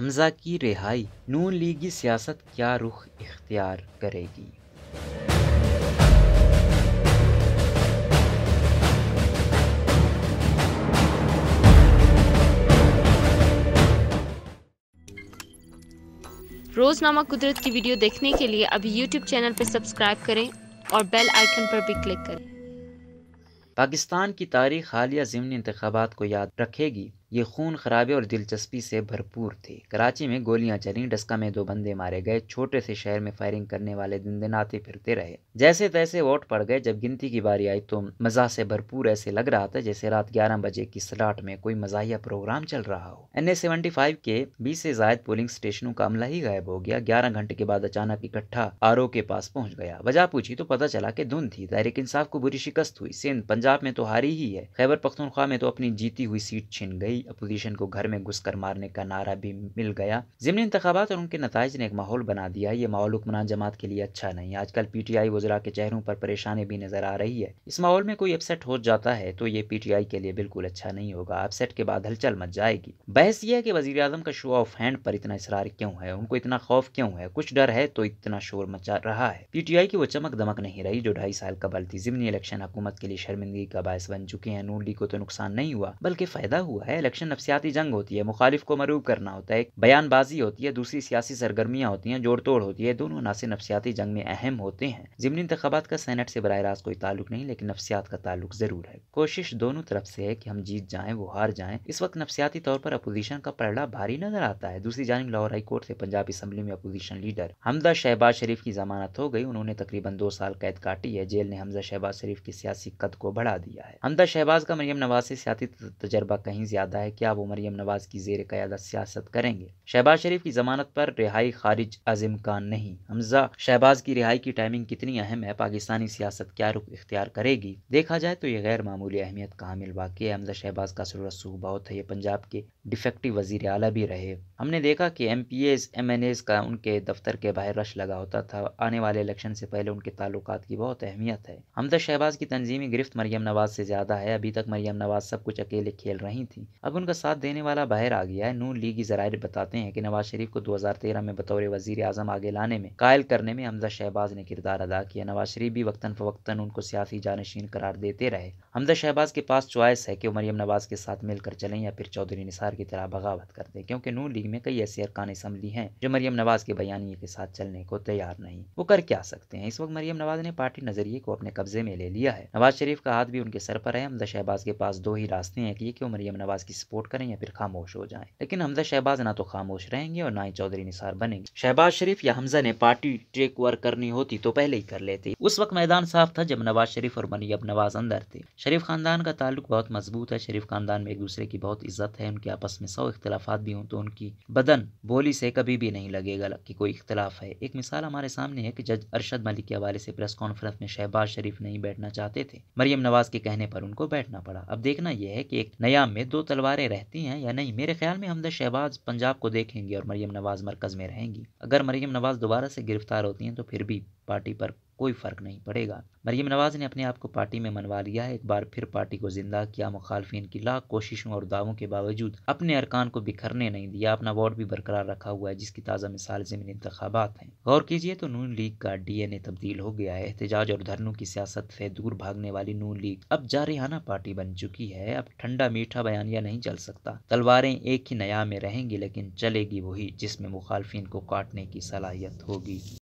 हमजा की रिहाई नून लीगी सियासत क्या रुख इख्तियार करेगी रोज़नामा कुदरत की वीडियो देखने के लिए अभी YouTube चैनल पर सब्सक्राइब करें और बेल आइकन पर भी क्लिक करें पाकिस्तान की तारीख हालिया ज़मनी इंतबात को याद रखेगी ये खून खराबे और दिलचस्पी से भरपूर थे कराची में गोलियां चली डस्का में दो बंदे मारे गए छोटे से शहर में फायरिंग करने वाले दिन दिन आते फिरते रहे जैसे तैसे वोट पड़ गए जब गिनती की बारी आई तो मजा से भरपूर ऐसे लग रहा था जैसे रात ग्यारह बजे की सलाट में कोई मजाहिया प्रोग्राम चल रहा हो एन ए सेवेंटी फाइव के बीस से जायद पोलिंग स्टेशनों का अमला ही गायब हो गया ग्यारह घंटे के बाद अचानक इकट्ठा आर के पास पहुंच गया वजह पूछी तो पता चला की धुंध थी तहरीक इंसाफ को बुरी शिकस्त हुई सिंध पंजाब में तो हारी ही है खैबर पख्तनख्वा में तो अपनी जीती हुई सीट छिन गई हुई अपोजिशन को घर में घुसकर मारने का नारा भी मिल गया जिमनी इंतबात और उनके नतज ने एक माहौल बना दिया ये माहौल हुक्मरान जमात के लिए अच्छा नहीं आजकल पी टी आई वजरा के चेहरों पर परेशानी भी नजर आ रही है इस माहौल में कोई अपसेट हो जाता है तो ये पी टी आई के लिए बिल्कुल अच्छा नहीं होगा अपसेट के बाद हलचल मच जाएगी बहस यह है कि वजी अजम का शो ऑफ हैंड पर इतना इसरार क्यों है उनको इतना खौफ क्यों है कुछ डर है तो इतना शोर मचा रहा है पी टी आई की वो चमक दमक नहीं रही जो ढाई साल कबल थी जिमनी इलेक्शन हुकूमत के लिए शर्मिंदगी का बायस बन चुके हैं नून लीग को तो नुकसान नहीं हुआ बल्कि फायदा हुआ है इलेक्शन नफसियाती जंग होती है मुखालिफ को मरूब करना होता है बयानबाजी होती है दूसरी सियासी सरगर्मियाँ होती हैं जोड़ तोड़ होती है दोनों नासिर नफसियाती जंग में अहम होते हैं जिमनी इंतबात का सैनट से बर रास्त कोई ताल्लुक नहीं लेकिन नफसियात का ताल्लुक ज़रूर है कोशिश दोनों तरफ से है कि हम जीत जाएं वो हार जाएं इस वक्त नफसियाती तौर पर अपोजिशन का पड़ा भारी नजर आता है दूसरी जानी लाहौर हाईकोर्ट से पंजाब असम्बली में अपोजिशन लीडर हमदा शहबाज शरीफ की जमानत हो गई उन्होंने तकरीबन दो साल कैद काटी है जेल ने हमजा शहबाज शरीफ की सियासी कद को बढ़ा दिया है हमदा शहबाज का मरियम नवाज से सियासी तजर्बा कहीं ज्यादा जाता है क्या वो मरियम नवाज की जेर क़्यादत सियासत करेंगे शहबाज शरीफ की जमानत पर रिहाई खारिज अजिम खान नहीं हमजा शहबाज की रिहाई की टाइमिंग कितनी अहम है पाकिस्तानी सियासत क्या रुख इख्तियार करेगी देखा जाए तो ये गैर मामूली अहमियत का हामिल वाक़ है हमजा शहबाज का सूरत बहुत है ये पंजाब के डिफेक्टिव वजीर अला भी रहे हमने देखा कि M P S M N S का उनके दफ्तर के बाहर रश लगा होता था आने वाले इलेक्शन से पहले उनके ताल्लुक की बहुत अहमियत है हमजा शहबाज की तंजीमी गिरफ्त मरियम नवाज से ज़्यादा है अभी तक मरियम नवाज सब कुछ अकेले खेल रही थी अब उनका साथ देने वाला बाहर आ गया है नून लीग की जराये बताते हैं कि नवाज शरीफ को 2013 में बतौर वजीर आजम आगे लाने में कायल करने में हमजा शहबाज ने किरदार अदा किया नवाज शरीफ भी वक्ता फवक्ता उनको सियासी जानशीन करार देते रहे हमजा शहबाज के पास च्वाइस है कि वो मरियम नवाज के साथ मिलकर चलें या फिर चौधरी निसार की तरह बगावत कर दें क्योंकि नू लीग में कई ऐसे अरकान इसम्बली हैं जो मरियम नवाज के बयानी के साथ चलने को तैयार नहीं वो कर क्या सकते हैं इस वक्त मरियम नवाज ने पार्टी नजरिए को अपने कब्जे में ले लिया है नवाज शरीफ का हाथ भी उनके सर पर है हमजा शहबाज के पास दो ही रास्ते हैं कि वो मरियम नवाज की सपोर्ट करें या फिर खामोश हो जाएं लेकिन हमजा शहबाज ना तो खामोश रहेंगे और ना ही चौधरी निसार बनेंगे शहबाज शरीफ या हमजा ने पार्टी टेक ओवर करनी होती तो पहले ही कर लेते उस वक्त मैदान साफ था जब नवाज शरीफ और मनीब नवाज अंदर थे शरीफ खानदान का ताल्लुक बहुत मजबूत है शरीफ खानदान में एक दूसरे की बहुत इज्जत है उनके आपस में सौ इख्तलाफा भी हों तो उनकी बदन बोली से कभी भी नहीं लगेगा कि कोई इख्तलाफ है एक मिसाल हमारे सामने है कि जज अरशद मलिक के हवाले से प्रेस कॉन्फ्रेंस में शहबाज शरीफ नहीं बैठना चाहते थे मरियम नवाज के कहने पर उनको बैठना पड़ा अब देखना यह है कि एक नयाम में दो तलब तलवारें रहती हैं या नहीं मेरे ख्याल में हमदा शहबाज पंजाब को देखेंगे और मरियम नवाज़ मरकज़ में रहेंगी अगर मरियम नवाज़ दोबारा से गिरफ्तार होती हैं तो फिर भी पार्टी पर कोई फ़र्क नहीं पड़ेगा मरीम नवाज ने अपने आप को पार्टी में मनवा लिया है एक बार फिर पार्टी को जिंदा किया मुखालफी की लाख कोशिशों और दावों के बावजूद अपने अरकान को बिखरने नहीं दिया अपना वार्ड भी बरकरार रखा हुआ है जिसकी ताज़ा मिसाल जमीन इंतबात हैं गौर कीजिए तो नून लीग का ए तब्दील हो गया है एहतजाज और धरनों की सियासत से दूर भागने वाली नून लीग अब जारिहाना पार्टी बन चुकी है अब ठंडा मीठा बयानिया नहीं चल सकता तलवारें एक ही नया में रहेंगी लेकिन चलेगी वही जिसमें मुखालफी को काटने की सलाहियत होगी